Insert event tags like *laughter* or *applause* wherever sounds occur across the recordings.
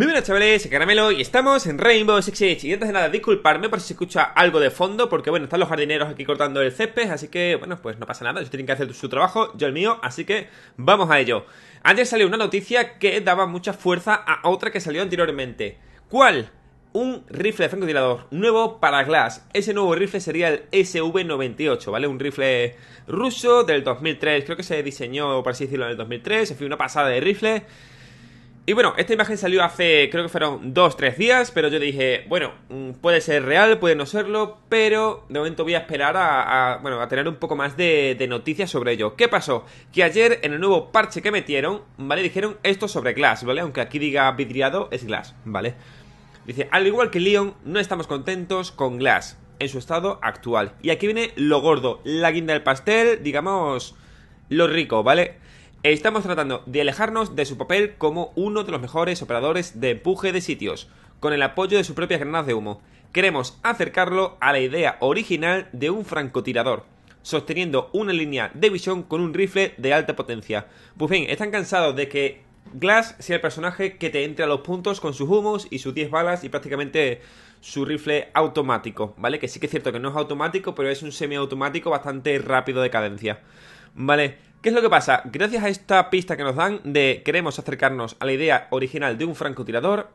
Muy buenas chavales, Caramelo y estamos en Rainbow Six Siege Y antes de nada, disculparme por si se escucha algo de fondo Porque bueno, están los jardineros aquí cortando el césped Así que, bueno, pues no pasa nada Ellos tienen que hacer su trabajo, yo el mío Así que vamos a ello Antes salió una noticia que daba mucha fuerza a otra que salió anteriormente ¿Cuál? Un rifle de francotirador nuevo para Glass Ese nuevo rifle sería el SV-98, ¿vale? Un rifle ruso del 2003 Creo que se diseñó, por así decirlo, en el 2003 En fin, una pasada de rifle y bueno, esta imagen salió hace, creo que fueron 2 tres días, pero yo dije, bueno, mm, puede ser real, puede no serlo, pero de momento voy a esperar a, bueno, a tener un poco más de, de, noticias sobre ello. ¿Qué pasó? Que ayer en el nuevo parche que metieron, ¿vale? Dijeron esto sobre Glass, ¿vale? Aunque aquí diga vidriado, es Glass, ¿vale? Dice, al igual que Leon, no estamos contentos con Glass en su estado actual. Y aquí viene lo gordo, la guinda del pastel, digamos, lo rico, ¿vale? Estamos tratando de alejarnos de su papel como uno de los mejores operadores de empuje de sitios, con el apoyo de sus propias granadas de humo. Queremos acercarlo a la idea original de un francotirador, sosteniendo una línea de visión con un rifle de alta potencia. Pues bien, están cansados de que Glass sea el personaje que te entre a los puntos con sus humos y sus 10 balas y prácticamente su rifle automático, ¿vale? Que sí que es cierto que no es automático, pero es un semiautomático bastante rápido de cadencia, ¿vale? ¿Qué es lo que pasa? Gracias a esta pista que nos dan de queremos acercarnos a la idea original de un francotirador,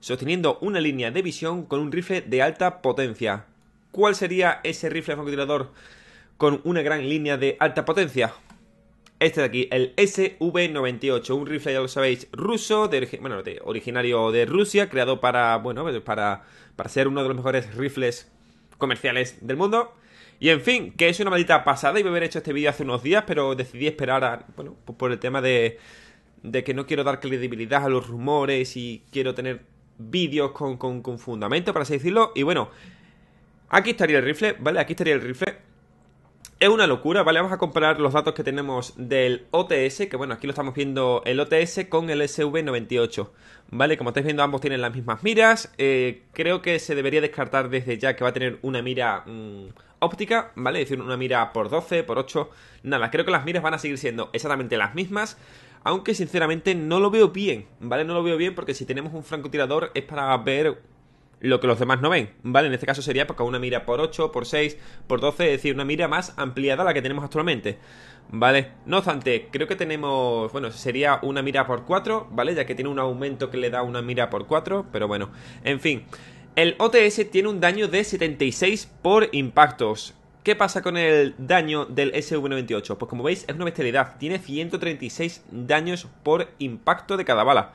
sosteniendo una línea de visión con un rifle de alta potencia. ¿Cuál sería ese rifle francotirador con una gran línea de alta potencia? Este de aquí, el SV-98, un rifle, ya lo sabéis, ruso, de, bueno, originario de Rusia, creado para, bueno, pues para, para ser uno de los mejores rifles comerciales del mundo. Y en fin, que es una maldita pasada. voy a haber hecho este vídeo hace unos días, pero decidí esperar a. Bueno, pues por el tema de. De que no quiero dar credibilidad a los rumores y quiero tener vídeos con, con, con fundamento, para así decirlo. Y bueno, aquí estaría el rifle, ¿vale? Aquí estaría el rifle. Es una locura, ¿vale? Vamos a comparar los datos que tenemos del OTS, que bueno, aquí lo estamos viendo el OTS con el SV98, ¿vale? Como estáis viendo, ambos tienen las mismas miras. Eh, creo que se debería descartar desde ya que va a tener una mira mm, óptica, ¿vale? Es decir, una mira por 12, por 8, nada. Creo que las miras van a seguir siendo exactamente las mismas. Aunque sinceramente no lo veo bien, ¿vale? No lo veo bien porque si tenemos un francotirador es para ver lo que los demás no ven, ¿vale? En este caso sería porque una mira por 8, por 6, por 12, es decir, una mira más ampliada a la que tenemos actualmente, ¿vale? No obstante, creo que tenemos, bueno, sería una mira por 4, ¿vale? Ya que tiene un aumento que le da una mira por 4, pero bueno, en fin. El OTS tiene un daño de 76 por impactos. ¿Qué pasa con el daño del SV98? Pues como veis es una bestialidad, tiene 136 daños por impacto de cada bala.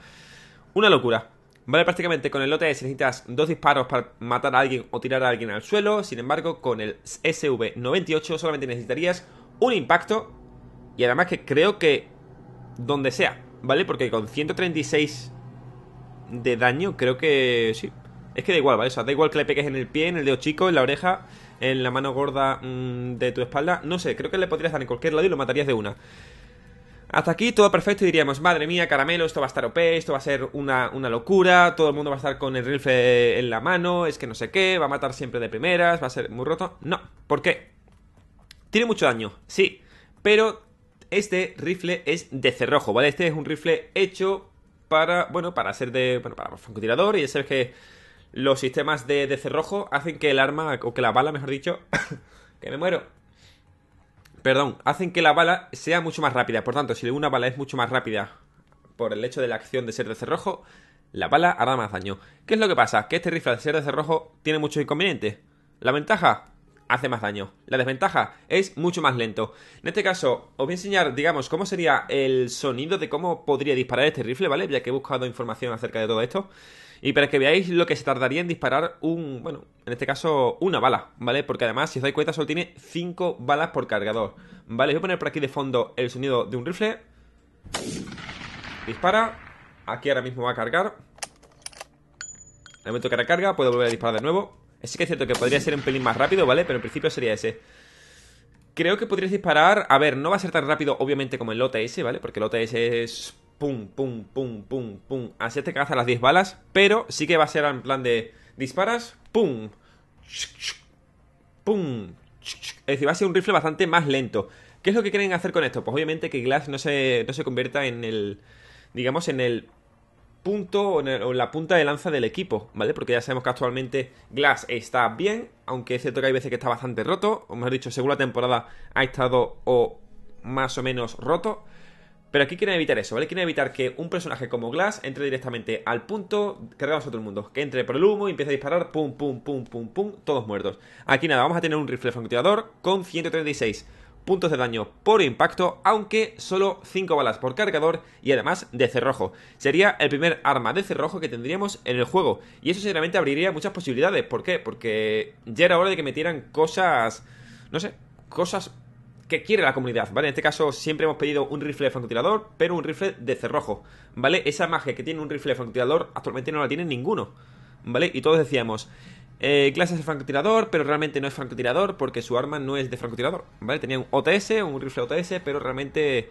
Una locura. Vale, prácticamente con el lote necesitas dos disparos para matar a alguien o tirar a alguien al suelo. Sin embargo, con el SV98 solamente necesitarías un impacto. Y además que creo que donde sea, ¿vale? Porque con 136 de daño, creo que sí. Es que da igual, ¿vale? O sea, da igual que le pegues en el pie, en el dedo chico, en la oreja, en la mano gorda mm, de tu espalda. No sé, creo que le podrías dar en cualquier lado y lo matarías de una. Hasta aquí todo perfecto y diríamos, madre mía, caramelo, esto va a estar OP, esto va a ser una, locura, todo el mundo va a estar con el rifle en la mano, es que no sé qué, va a matar siempre de primeras, va a ser muy roto. No, ¿por qué? Tiene mucho daño, sí, pero este rifle es de cerrojo, ¿vale? Este es un rifle hecho para, bueno, para ser de, bueno, para francotirador y es el que los sistemas de cerrojo hacen que el arma, o que la bala, mejor dicho, *laughs* que me muero Perdón, hacen que la bala sea mucho más rápida. Por tanto, si una bala es mucho más rápida por el hecho de la acción de ser de cerrojo, la bala hará más daño. ¿Qué es lo que pasa? Que este rifle de ser de cerrojo tiene muchos inconvenientes. La ventaja, hace más daño. La desventaja es mucho más lento. En este caso, os voy a enseñar, digamos, cómo sería el sonido de cómo podría disparar este rifle, ¿vale? Ya que he buscado información acerca de todo esto. Y para que veáis lo que se tardaría en disparar un, bueno, en este caso una bala, ¿vale? Porque además, si os dais cuenta, solo tiene 5 balas por cargador, ¿vale? Voy a poner por aquí de fondo el sonido de un rifle. Dispara. Aquí ahora mismo va a cargar. Al momento que recarga, puedo volver a disparar de nuevo. es que es cierto que podría ser un pelín más rápido, ¿vale? Pero en principio sería ese. Creo que podrías disparar... A ver, no va a ser tan rápido, obviamente, como el OTS, ¿vale? Porque el OTS es pum, pum, pum, pum, pum. Así te caza las 10 balas, pero sí que va a ser en plan de disparas, pum, pum. Es decir, va a ser un rifle bastante más lento. ¿Qué es lo que quieren hacer con esto? Pues obviamente que Glass no se, convierta en el, digamos, en el punto o en, la punta de lanza del equipo, ¿vale? Porque ya sabemos que actualmente Glass está bien, aunque es cierto que hay veces que está bastante roto, o mejor dicho, según la temporada ha estado o más o menos roto. Pero aquí quieren evitar eso, ¿vale? Quieren evitar que un personaje como Glass entre directamente al punto, cargamos a todo el mundo, que entre por el humo y empiece a disparar, pum, pum, pum, pum, pum, todos muertos. Aquí nada, vamos a tener un rifle francotirador con 136 puntos de daño por impacto, aunque solo 5 balas por cargador y además de cerrojo. Sería el primer arma de cerrojo que tendríamos en el juego. Y eso sinceramente abriría muchas posibilidades. ¿Por qué? Porque ya era hora de que metieran cosas... No sé, cosas que quiere la comunidad, ¿vale? En este caso siempre hemos pedido un rifle de francotirador, pero un rifle de cerrojo, ¿vale? Esa magia que tiene un rifle de francotirador actualmente no la tiene ninguno, ¿vale? Y todos decíamos, eh, clases de francotirador, pero realmente no es francotirador porque su arma no es de francotirador, ¿vale? Tenía un OTS, un rifle OTS, pero realmente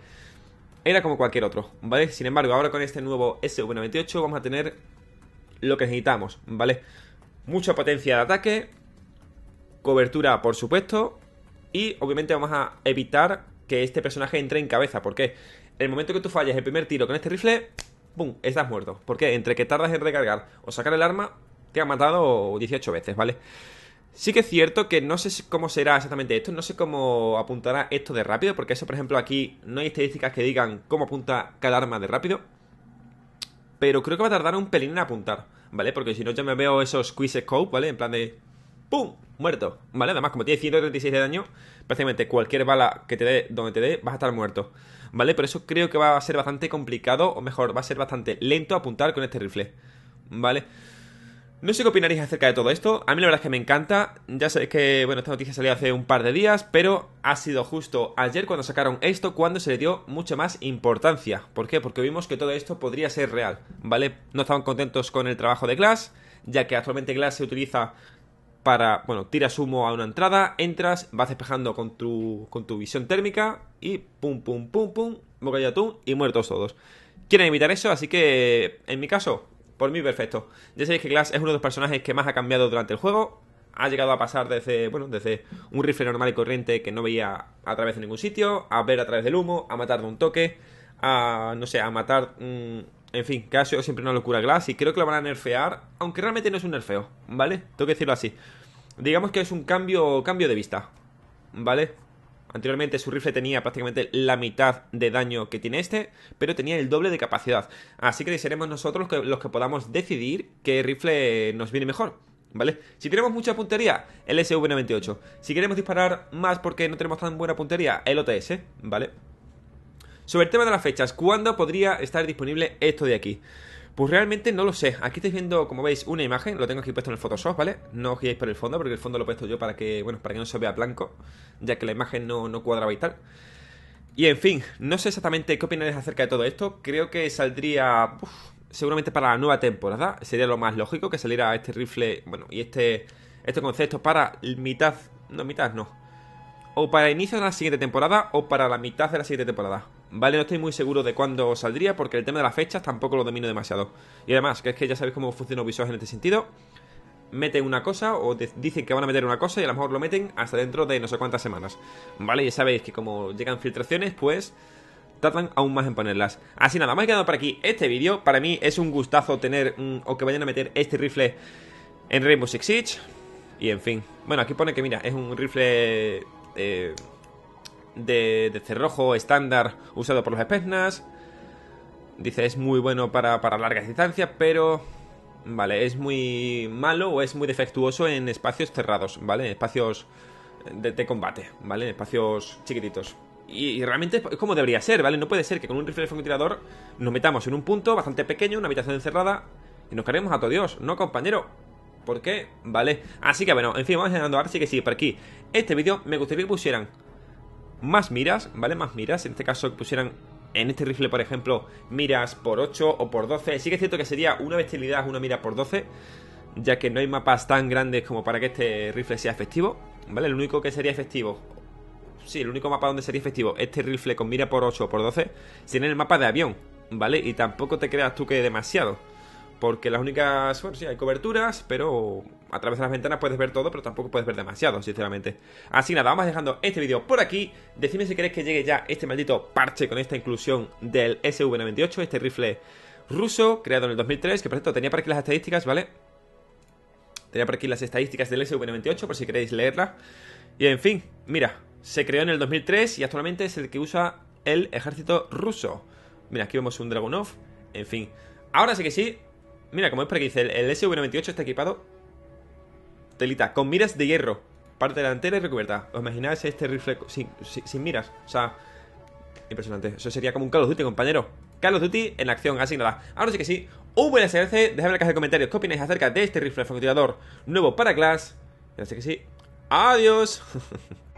era como cualquier otro, ¿vale? Sin embargo, ahora con este nuevo SV98 vamos a tener lo que necesitamos, ¿vale? Mucha potencia de ataque, cobertura, por supuesto, y obviamente vamos a evitar que este personaje entre en cabeza. Porque el momento que tú falles el primer tiro con este rifle, ¡pum! Estás muerto. Porque entre que tardas en recargar o sacar el arma, te ha matado 18 veces, ¿vale? Sí que es cierto que no sé cómo será exactamente esto, no sé cómo apuntará esto de rápido, porque eso, por ejemplo, aquí no hay estadísticas que digan cómo apunta cada arma de rápido. Pero creo que va a tardar un pelín en apuntar, ¿vale? Porque si no, ya me veo esos quiz scope, ¿vale? En plan de ¡Pum! Muerto. ¿Vale? Además, como tiene 136 de daño, prácticamente cualquier bala que te dé, donde te dé, vas a estar muerto. ¿Vale? Por eso creo que va a ser bastante complicado, o mejor, va a ser bastante lento apuntar con este rifle. ¿Vale? No sé qué opinaréis acerca de todo esto. A mí la verdad es que me encanta. Ya sé que, bueno, esta noticia salió hace un par de días, pero ha sido justo ayer cuando sacaron esto, cuando se le dio mucha más importancia. ¿Por qué? Porque vimos que todo esto podría ser real, ¿vale? No estaban contentos con el trabajo de Glass, ya que actualmente Glass se utiliza para, bueno, tiras humo a una entrada, entras, vas despejando con tu, con tu visión térmica y pum, pum, pum, pum, tú y muertos todos. Quieren evitar eso, así que en mi caso, por mí perfecto. Ya sabéis que Glass es uno de los personajes que más ha cambiado durante el juego. Ha llegado a pasar desde, bueno, desde un rifle normal y corriente que no veía a través de ningún sitio, a ver a través del humo, a matar de un toque, a, no sé, a matar... Mm, en fin, que ha sido siempre una locura Glass y creo que lo van a nerfear, aunque realmente no es un nerfeo, ¿vale? Tengo que decirlo así. Digamos que es un cambio, cambio de vista, ¿vale? Anteriormente su rifle tenía prácticamente la mitad de daño que tiene este, pero tenía el doble de capacidad. Así que seremos nosotros que, los que podamos decidir qué rifle nos viene mejor. ¿Vale? Si tenemos mucha puntería, el SV-98. Si queremos disparar más porque no tenemos tan buena puntería, el OTS, ¿vale? Sobre el tema de las fechas, ¿cuándo podría estar disponible esto de aquí? Pues realmente no lo sé. Aquí estáis viendo, como veis, una imagen. Lo tengo aquí puesto en el Photoshop, ¿vale? No os guiéis por el fondo, porque el fondo lo he puesto yo para que, bueno, para que no se vea blanco, ya que la imagen no, no cuadraba y tal. Y en fin, no sé exactamente qué opináis acerca de todo esto. Creo que saldría seguramente para la nueva temporada. Sería lo más lógico que saliera este rifle, bueno, y este, este concepto para mitad, no mitad, no. O para inicio de la siguiente temporada o para la mitad de la siguiente temporada. ¿vale? No estoy muy seguro de cuándo saldría porque el tema de las fechas tampoco lo domino demasiado. Y además, que es que ya sabéis cómo funciona Ubisoft en este sentido. Meten una cosa o dicen que van a meter una cosa y a lo mejor lo meten hasta dentro de no sé cuántas semanas, ¿vale? Ya sabéis que como llegan filtraciones, pues tratan aún más en ponerlas. Así nada, me ha quedado por aquí este vídeo. Para mí es un gustazo tener o que vayan a meter este rifle en Rainbow Six Siege. Y en fin, bueno, aquí pone que mira, es un rifle... Eh, de, cerrojo estándar usado por los Spetsnaz. Dice, es muy bueno para, largas distancias, pero... Vale, es muy malo o es muy defectuoso en espacios cerrados, ¿vale? En espacios de, combate, ¿vale? En espacios chiquititos. Y, realmente es como debería ser, ¿vale? No puede ser que con un rifle de tirador nos metamos en un punto bastante pequeño, una habitación encerrada, y nos caeremos a todo Dios, ¿no, compañero? ¿Por qué? Vale. Así que bueno, en fin, vamos llegando ahora sí que sí, por aquí. Este vídeo me gustaría que pusieran más miras, ¿vale? Más miras. En este caso que pusieran en este rifle, por ejemplo, miras por 8 o por 12. Sí que es cierto que sería una bestialidad una mira por 12, ya que no hay mapas tan grandes como para que este rifle sea efectivo, ¿vale? El único que sería efectivo... Sí, el único mapa donde sería efectivo este rifle con mira por 8 o por 12 sería en el mapa de avión, ¿vale? Y tampoco te creas tú que demasiado. Porque las únicas, bueno, sí, hay coberturas, pero a través de las ventanas puedes ver todo, pero tampoco puedes ver demasiado, sinceramente. Así nada, vamos dejando este vídeo por aquí. Decidme si queréis que llegue ya este maldito parche con esta inclusión del SV-98, este rifle ruso creado en el 2003, que por cierto tenía por aquí las estadísticas, ¿vale? Tenía por aquí las estadísticas del SV-98, por si queréis leerlas. Y en fin, mira, se creó en el 2003 y actualmente es el que usa el ejército ruso. Mira, aquí vemos un Dragunov, en fin. Ahora sí que sí, Mira, como es por aquí, dice, el, SV-98 está equipado... Telita, con miras de hierro. Parte delantera y recubierta. ¿Os imagináis este rifle sin, miras? O sea, impresionante. Eso sería como un Call of Duty, compañero. Call of Duty en acción, así nada. Ahora sí que sí. Un buen SNC, Dejadme en la caja de comentarios qué opináis acerca de este rifle francotirador nuevo para Glass. Así que sí. Adiós. *laughs*